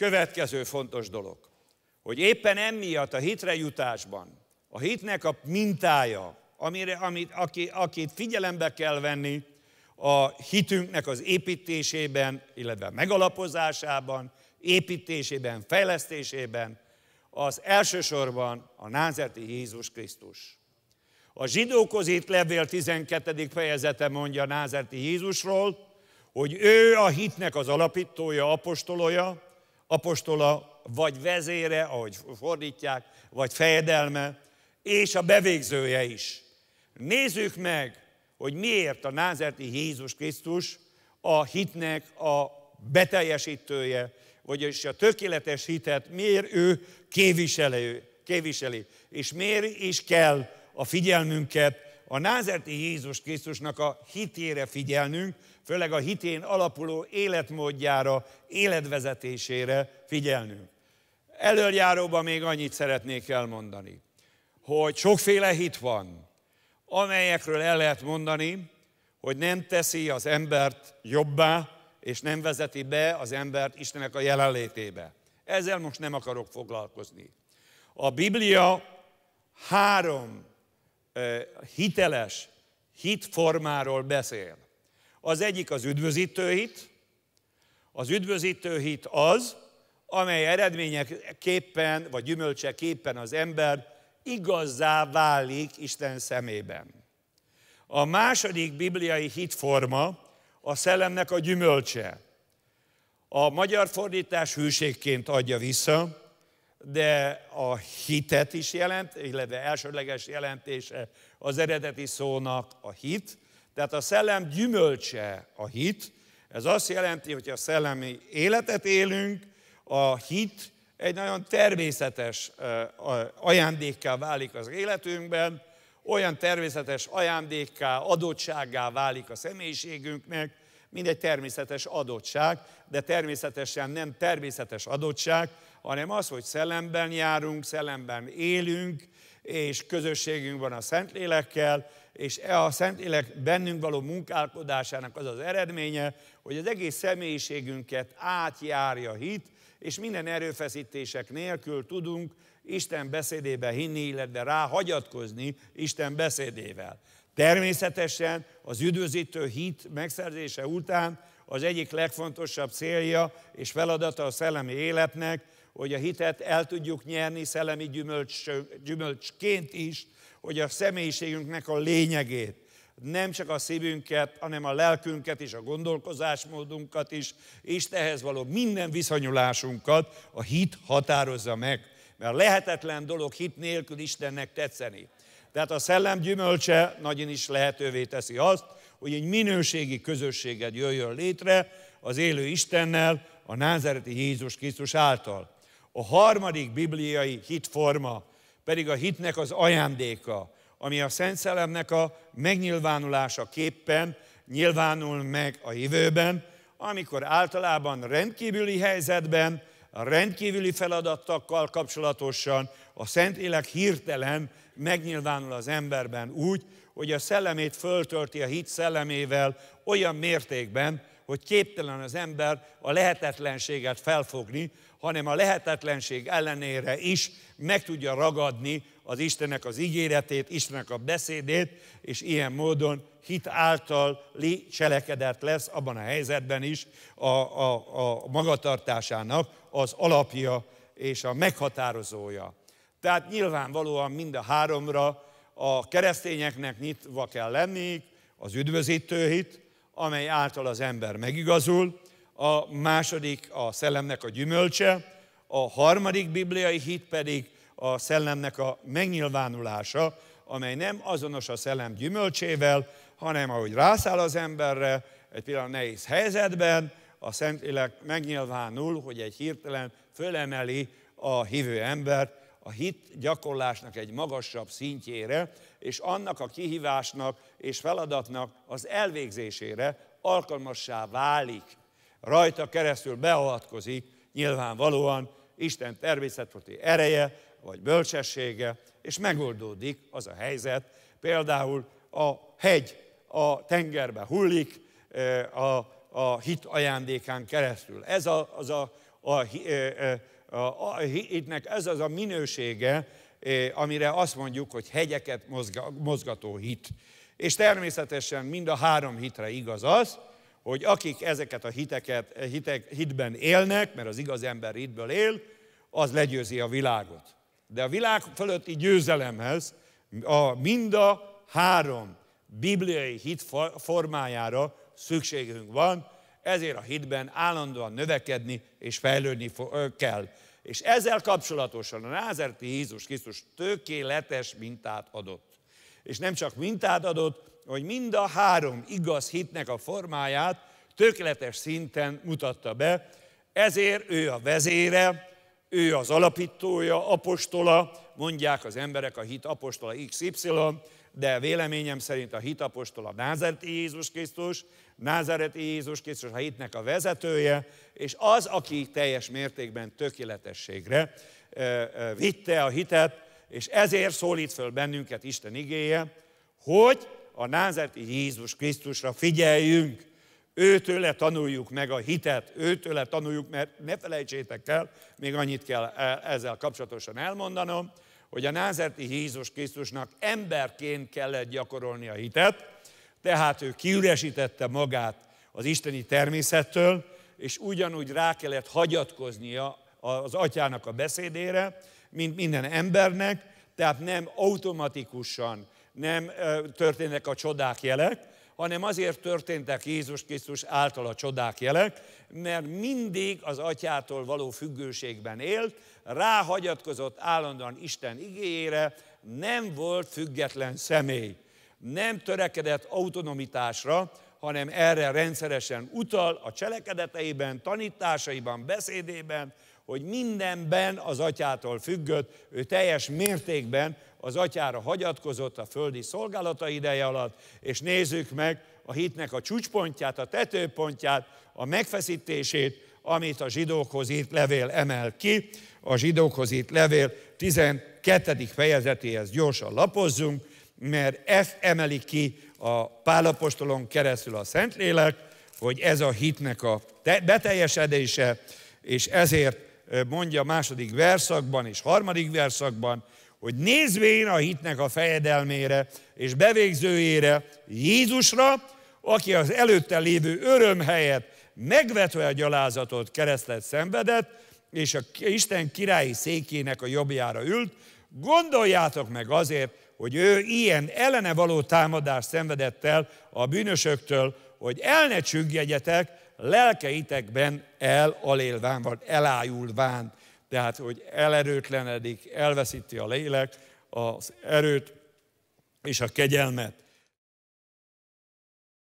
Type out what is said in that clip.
Következő fontos dolog, hogy éppen emiatt a hitre jutásban, a hitnek a mintája, amire, amit, aki, akit figyelembe kell venni a hitünknek az építésében, illetve megalapozásában, építésében, fejlesztésében, az elsősorban a názerti Jézus Krisztus. A zsidókhoz itt levél 12. fejezete mondja názerti Jézusról, hogy ő a hitnek az alapítója, apostolója, apostola, vagy vezére, ahogy fordítják, vagy fejedelme, és a bevégzője is. Nézzük meg, hogy miért a názerti Jézus Krisztus a hitnek a beteljesítője, vagyis a tökéletes hitet miért ő képviseli, képviseli és miért is kell a figyelmünket a názerti Jézus Krisztusnak a hitére figyelnünk, főleg a hitén alapuló életmódjára, életvezetésére figyelnünk. Előjáróban még annyit szeretnék elmondani, hogy sokféle hit van, amelyekről el lehet mondani, hogy nem teszi az embert jobbá, és nem vezeti be az embert Istenek a jelenlétébe. Ezzel most nem akarok foglalkozni. A Biblia három hiteles hitformáról beszél. Az egyik az üdvözítő hit. Az üdvözítő hit az, amely eredményeképpen, vagy gyümölcseképpen az ember igazzá válik Isten szemében. A második bibliai hitforma a szellemnek a gyümölcse. A magyar fordítás hűségként adja vissza, de a hitet is jelent, illetve elsődleges jelentése az eredeti szónak a hit. Tehát a szellem gyümölcse a hit. Ez azt jelenti, hogy a szellemi életet élünk, a hit egy nagyon természetes ajándékká válik az életünkben, olyan természetes ajándékká, adottsággá válik a személyiségünknek, mint egy természetes adottság, de természetesen nem természetes adottság, hanem az, hogy szellemben járunk, szellemben élünk, és közösségünk van a Szentlélekkel, és e a Szentlélek bennünk való munkálkodásának az az eredménye, hogy az egész személyiségünket átjárja hit, és minden erőfeszítések nélkül tudunk Isten beszédébe hinni, illetve rá hagyatkozni Isten beszédével. Természetesen az üdvözítő hit megszerzése után az egyik legfontosabb célja és feladata a szellemi életnek, hogy a hitet el tudjuk nyerni szellemi gyümölcs, gyümölcsként is, hogy a személyiségünknek a lényegét, nem csak a szívünket, hanem a lelkünket és a gondolkozásmódunkat is, és tehez való minden viszonyulásunkat a hit határozza meg. Mert lehetetlen dolog hit nélkül Istennek tetszeni. Tehát a szellem gyümölcse nagyon is lehetővé teszi azt, hogy egy minőségi közösséget jöjjön létre az élő Istennel, a názereti Jézus Krisztus által. A harmadik bibliai hitforma pedig a hitnek az ajándéka, ami a Szent Szellemnek a megnyilvánulása képpen nyilvánul meg a jövőben, amikor általában rendkívüli helyzetben, rendkívüli feladattakkal kapcsolatosan a Szentlélek hirtelen megnyilvánul az emberben úgy, hogy a szellemét föltölti a hit szellemével olyan mértékben, hogy képtelen az ember a lehetetlenséget felfogni, hanem a lehetetlenség ellenére is meg tudja ragadni az Istenek az ígéretét, Istenek a beszédét, és ilyen módon hit által cselekedet lesz abban a helyzetben is a, a, a magatartásának az alapja és a meghatározója. Tehát nyilvánvalóan mind a háromra a keresztényeknek nyitva kell lenniük, az üdvözítő hit, amely által az ember megigazul, a második a szellemnek a gyümölcse, a harmadik bibliai hit pedig a szellemnek a megnyilvánulása, amely nem azonos a szellem gyümölcsével, hanem ahogy rászáll az emberre, egy pillanat nehéz helyzetben, a Szentlélek megnyilvánul, hogy egy hirtelen fölemeli a hívő embert, a hit gyakorlásnak egy magasabb szintjére, és annak a kihívásnak és feladatnak az elvégzésére alkalmassá válik. Rajta keresztül beavatkozik nyilvánvalóan Isten természetfoti ereje, vagy bölcsessége, és megoldódik az a helyzet. Például a hegy a tengerbe hullik a, a hit ajándékán keresztül. Ez a, az a, a, a a hitnek ez az a minősége, eh, amire azt mondjuk, hogy hegyeket mozgató hit. És természetesen mind a három hitre igaz az, hogy akik ezeket a hiteket, eh, hitek, hitben élnek, mert az igaz ember hitből él, az legyőzi a világot. De a világ fölötti győzelemhez a mind a három bibliai hit formájára szükségünk van, ezért a hitben állandóan növekedni és fejlődni kell. És ezzel kapcsolatosan a názerti Jézus Krisztus tökéletes mintát adott. És nem csak mintát adott, hogy mind a három igaz hitnek a formáját tökéletes szinten mutatta be, ezért ő a vezére, ő az alapítója, apostola, mondják az emberek a hit apostola XY, de véleményem szerint a hitapostól a názereti Jézus Krisztus, názereti Jézus Krisztus a hitnek a vezetője, és az, aki teljes mértékben tökéletességre vitte a hitet, és ezért szólít föl bennünket Isten igéje, hogy a názereti Jézus Krisztusra figyeljünk, őtőle tanuljuk meg a hitet, őtőle tanuljuk, mert ne felejtsétek el, még annyit kell e- ezzel kapcsolatosan elmondanom, hogy a názerti Jézus Krisztusnak emberként kellett gyakorolni a hitet, tehát ő kiüresítette magát az isteni természettől, és ugyanúgy rá kellett hagyatkoznia az atyának a beszédére, mint minden embernek, tehát nem automatikusan nem történnek a csodák jelek, hanem azért történtek Jézus Krisztus által a csodák jelek, mert mindig az atyától való függőségben élt, ráhagyatkozott állandóan Isten igéjére, nem volt független személy, nem törekedett autonomitásra, hanem erre rendszeresen utal a cselekedeteiben, tanításaiban, beszédében, hogy mindenben az atyától függött, ő teljes mértékben az atyára hagyatkozott a földi szolgálata ideje alatt, és nézzük meg a hitnek a csúcspontját, a tetőpontját, a megfeszítését, amit a zsidókhoz írt levél emel ki. A zsidókhoz írt levél 12. fejezetéhez gyorsan lapozzunk, mert ezt emeli ki a pálapostolon keresztül a Szentlélek, hogy ez a hitnek a beteljesedése, és ezért mondja a második verszakban és harmadik verszakban, hogy nézvén a hitnek a fejedelmére és bevégzőjére, Jézusra, aki az előtte lévő öröm helyett megvetve a gyalázatot keresztet szenvedett, és a Isten királyi székének a jobbjára ült, gondoljátok meg azért, hogy ő ilyen ellene való támadást szenvedett el a bűnösöktől, hogy el ne csüggjegyetek, lelkeitekben elalélván, vagy elájulván, tehát hogy elerőtlenedik, elveszíti a lélek az erőt és a kegyelmet.